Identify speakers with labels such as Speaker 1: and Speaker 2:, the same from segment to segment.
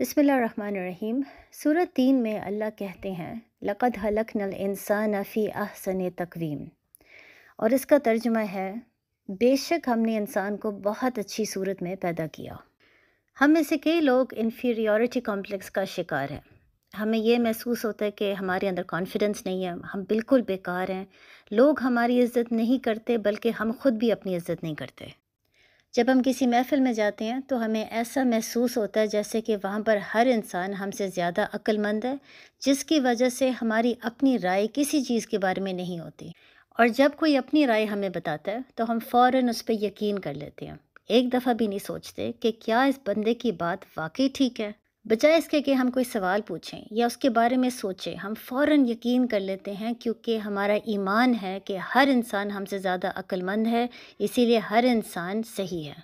Speaker 1: बसमीम सूरत तीन में अल्लाह कहते हैं लक़द हलक नल इंसान फ़ी अहसन तकवीम और इसका तर्जमा है बेशक हमने इंसान को बहुत अच्छी सूरत में पैदा किया हम में से कई लोग इन्फीरियॉरिटी कॉम्प्लेक्स का शिकार हैं हमें यह महसूस होता है कि हमारे अंदर कॉन्फिडेंस नहीं है हम बिल्कुल बेकार हैं लोग हमारी इज़्ज़त नहीं करते बल्कि हम खुद भी अपनी इज़्ज़त नहीं करते जब हम किसी महफ़िल में जाते हैं तो हमें ऐसा महसूस होता है जैसे कि वहाँ पर हर इंसान हमसे ज़्यादा अक्लमंद है जिसकी वजह से हमारी अपनी राय किसी चीज़ के बारे में नहीं होती और जब कोई अपनी राय हमें बताता है तो हम फ़ौर उस पर यकीन कर लेते हैं एक दफ़ा भी नहीं सोचते कि क्या इस बंदे की बात वाकई ठीक है बजाय इसके कि हम कोई सवाल पूछें या उसके बारे में सोचें हम फ़ौर यकीन कर लेते हैं क्योंकि हमारा ईमान है कि हर इंसान हमसे ज़्यादा अक्लमंद है इसीलिए हर इंसान सही है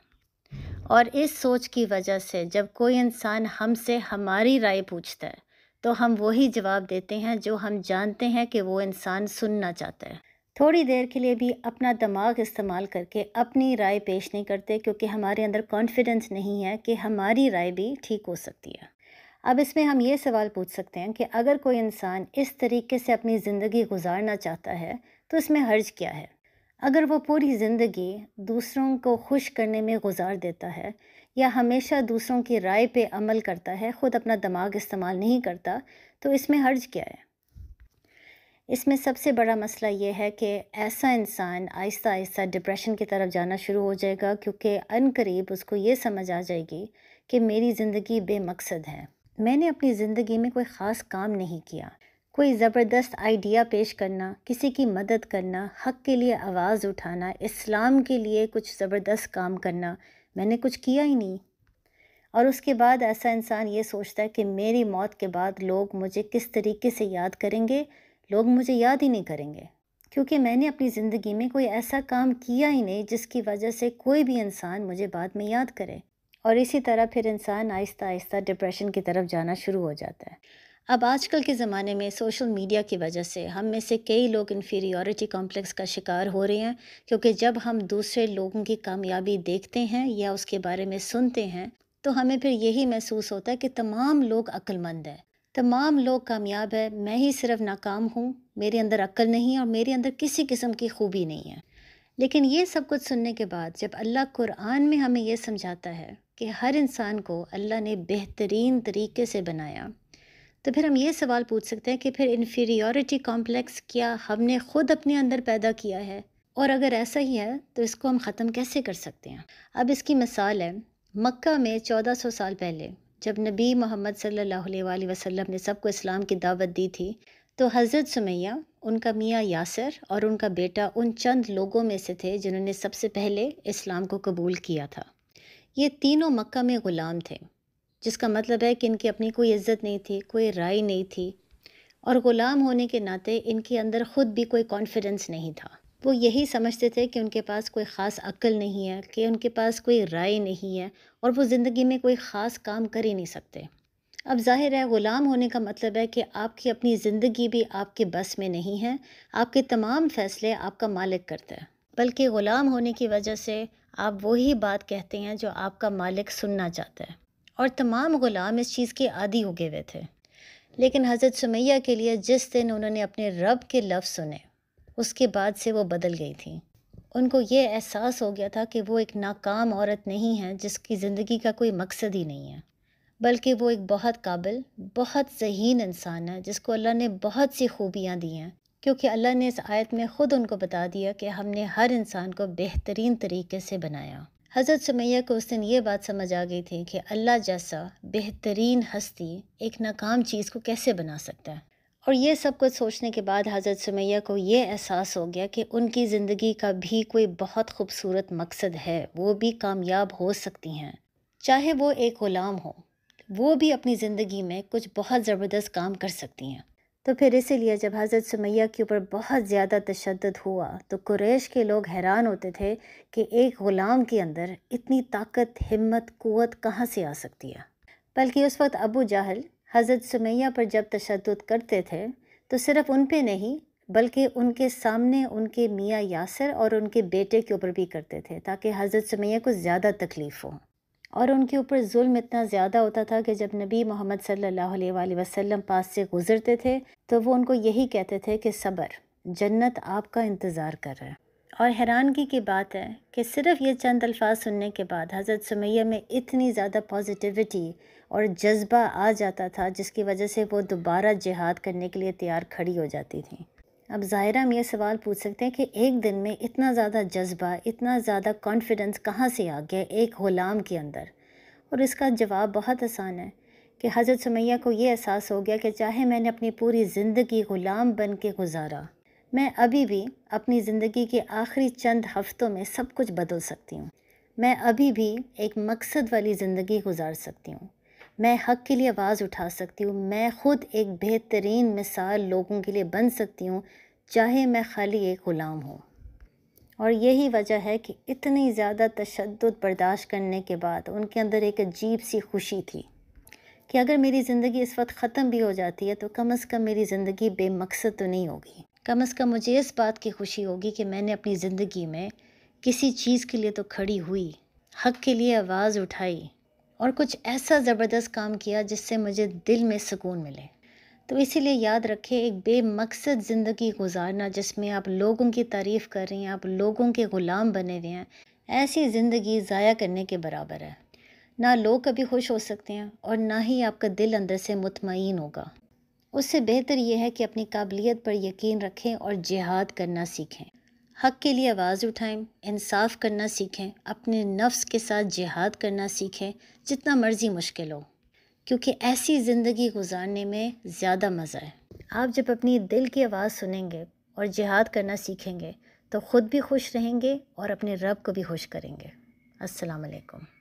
Speaker 1: और इस सोच की वजह से जब कोई इंसान हमसे हमारी राय पूछता है तो हम वही जवाब देते हैं जो हम जानते हैं कि वो इंसान सुनना चाहता है थोड़ी देर के लिए भी अपना दिमाग इस्तेमाल करके अपनी राय पेश नहीं करते क्योंकि हमारे अंदर कॉन्फिडेंस नहीं है कि हमारी राय भी ठीक हो सकती है अब इसमें हम ये सवाल पूछ सकते हैं कि अगर कोई इंसान इस तरीके से अपनी ज़िंदगी गुजारना चाहता है तो इसमें हर्ज क्या है अगर वो पूरी ज़िंदगी दूसरों को खुश करने में गुजार देता है या हमेशा दूसरों की राय पे अमल करता है ख़ुद अपना दिमाग इस्तेमाल नहीं करता तो इसमें हर्ज क्या है इसमें सबसे बड़ा मसला ये है कि ऐसा इंसान आहिस्ता आहिस्ता डिप्रेशन की तरफ जाना शुरू हो जाएगा क्योंकि अनकरीब उसको ये समझ आ जाएगी कि मेरी ज़िंदगी बेमकसद है मैंने अपनी ज़िंदगी में कोई ख़ास काम नहीं किया कोई ज़बरदस्त आइडिया पेश करना किसी की मदद करना हक के लिए आवाज़ उठाना इस्लाम के लिए कुछ ज़बरदस्त काम करना मैंने कुछ किया ही नहीं और उसके बाद ऐसा इंसान ये सोचता है कि मेरी मौत के बाद लोग मुझे किस तरीके से याद करेंगे लोग मुझे याद ही नहीं करेंगे क्योंकि मैंने अपनी ज़िंदगी में कोई ऐसा काम किया ही नहीं जिसकी वजह से कोई भी इंसान मुझे बाद में याद करे और इसी तरह फिर इंसान आहिस्ता आहिस्ता डिप्रेशन की तरफ जाना शुरू हो जाता है अब आजकल के ज़माने में सोशल मीडिया की वजह से हम में से कई लोग इन्फीरियॉरिटी कॉम्प्लेक्स का शिकार हो रहे हैं क्योंकि जब हम दूसरे लोगों की कामयाबी देखते हैं या उसके बारे में सुनते हैं तो हमें फिर यही महसूस होता है कि तमाम लोग अक्लमंद हैं तमाम लोग कामयाब है मैं ही सिर्फ नाकाम हूँ मेरे अंदर अक्ल नहीं और मेरे अंदर किसी किस्म की खूबी नहीं है लेकिन ये सब कुछ सुनने के बाद जब अल्लाह कुरान में हमें यह समझाता है कि हर इंसान को अल्लाह ने बेहतरीन तरीके से बनाया तो फिर हम ये सवाल पूछ सकते हैं कि फिर इन्फीरियॉरिटी कॉम्प्लेक्स क्या हमने खुद अपने अंदर पैदा किया है और अगर ऐसा ही है तो इसको हम ख़त्म कैसे कर सकते हैं अब इसकी मिसाल है मक्का में 1400 साल पहले जब नबी मोहम्मद सल्लल्लाहु अलैहि वसल्लम ने सबको इस्लाम की दावत दी थी तो हज़रत सुमैया उनका मियाँ यासर और उनका बेटा उन चंद लोगों में से थे जिन्होंने सबसे पहले इस्लाम को कबूल किया था ये तीनों मक्का में ग़ुलाम थे जिसका मतलब है कि इनकी अपनी कोई इज्जत नहीं थी कोई राय नहीं थी और ग़ुलाम होने के नाते इनके अंदर ख़ुद भी कोई कॉन्फिडेंस नहीं था वो यही समझते थे कि उनके पास कोई ख़ास अक्ल नहीं है कि उनके पास कोई राय नहीं है और वो ज़िंदगी में कोई ख़ास काम कर ही नहीं सकते अब जाहिर है ग़ुलाम होने का मतलब है कि आपकी अपनी ज़िंदगी भी आपके बस में नहीं है आपके तमाम फ़ैसले आपका मालिक करता है बल्कि ग़ुलाम होने की वजह से आप वही बात कहते हैं जो आपका मालिक सुनना चाहता है और तमाम ग़ुलाम इस चीज़ के आदि हो गए हुए थे लेकिन हज़रत सुमैया के लिए जिस दिन उन्होंने अपने रब के लफ्ज़ सुने उसके बाद से वो बदल गई थी उनको ये एहसास हो गया था कि वो एक नाकाम औरत नहीं है जिसकी ज़िंदगी का कोई मकसद ही नहीं है बल्कि वो एक बहुत काबिल बहुत जहीन इंसान है जिसको अल्लाह ने बहुत सी खूबियाँ दी हैं क्योंकि अल्लाह ने इस आयत में ख़ुद उनको बता दिया कि हमने हर इंसान को बेहतरीन तरीके से बनाया हज़रत समैया को उस दिन ये बात समझ आ गई थी कि अल्लाह जैसा बेहतरीन हस्ती एक नाकाम चीज़ को कैसे बना सकता है और ये सब कुछ सोचने के बाद हज़रत सुमैया को ये एहसास हो गया कि उनकी ज़िंदगी का भी कोई बहुत खूबसूरत मकसद है वो भी कामयाब हो सकती हैं चाहे वो एक ग़ुलाम हो वो भी अपनी ज़िंदगी में कुछ बहुत ज़बरदस्त काम कर सकती हैं तो फिर इसीलिए जब हज़रत सुमैया के ऊपर बहुत ज़्यादा तशद हुआ तो कुरेश के लोग हैरान होते थे कि एक ग़ुलाम के अंदर इतनी ताकत हिम्मत क़वत कहाँ से आ सकती है बल्कि उस वक्त अबू जहल हज़रत सुमैया पर जब तशद करते थे तो सिर्फ़ उन पर नहीं बल्कि उनके सामने उनके मियाँ यासर और उनके बेटे के ऊपर भी करते थे ताकि हज़रत सुमैया को ज़्यादा तकलीफ़ हो और उनके ऊपर जुल्म इतना ज़्यादा होता था कि जब नबी मोहम्मद सल्लल्लाहु अलैहि वसल्लम पास से गुज़रते थे तो वो उनको यही कहते थे कि सब्र जन्नत आपका इंतज़ार कर रहा है और हैरानगी की बात है कि सिर्फ ये चंद अल्फाज सुनने के बाद हज़रत सुमैया में इतनी ज़्यादा पॉजिटिविटी और जज्बा आ जाता था जिसकी वजह से वो दोबारा जिहाद करने के लिए तैयार खड़ी हो जाती थी अब ज़ाहिर हम ये सवाल पूछ सकते हैं कि एक दिन में इतना ज़्यादा जज्बा इतना ज़्यादा कॉन्फिडेंस कहाँ से आ गया एक ग़ुलाम के अंदर और इसका जवाब बहुत आसान है कि हज़रत सुमैया को ये एहसास हो गया कि चाहे मैंने अपनी पूरी ज़िंदगी ग़ुलाम बन के गुजारा मैं अभी भी अपनी ज़िंदगी के आखिरी चंद हफ्तों में सब कुछ बदल सकती हूँ मैं अभी भी एक मकसद वाली ज़िंदगी गुजार सकती हूँ मैं हक के लिए आवाज़ उठा सकती हूँ मैं ख़ुद एक बेहतरीन मिसाल लोगों के लिए बन सकती हूँ चाहे मैं खाली एक ग़ुलाम हूँ और यही वजह है कि इतनी ज़्यादा तशद बर्दाश्त करने के बाद उनके अंदर एक अजीब सी खुशी थी कि अगर मेरी ज़िंदगी इस वक्त ख़त्म भी हो जाती है तो कम अज़ कम मेरी ज़िंदगी बेमकसद तो नहीं होगी कम से कम मुझे इस बात की खुशी होगी कि मैंने अपनी ज़िंदगी में किसी चीज़ के लिए तो खड़ी हुई हक के लिए आवाज़ उठाई और कुछ ऐसा ज़बरदस्त काम किया जिससे मुझे दिल में सुकून मिले तो इसीलिए याद रखें एक बेमकसद ज़िंदगी गुजारना जिसमें आप लोगों की तारीफ़ कर रही हैं आप लोगों के ग़ुलाम बने हुए हैं ऐसी ज़िंदगी ज़ाया करने के बराबर है ना लोग कभी खुश हो सकते हैं और ना ही आपका दिल अंदर से मुतमिन होगा उससे बेहतर यह है कि अपनी काबिलियत पर यकीन रखें और जिहाद करना सीखें हक के लिए आवाज़ उठाएं इंसाफ करना सीखें अपने नफ्स के साथ जिहाद करना सीखें जितना मर्ज़ी मुश्किल हो क्योंकि ऐसी ज़िंदगी गुजारने में ज़्यादा मज़ा है आप जब अपनी दिल की आवाज़ सुनेंगे और जिहाद करना सीखेंगे तो ख़ुद भी खुश रहेंगे और अपने रब को भी खुश करेंगे अस्सलाम वालेकुम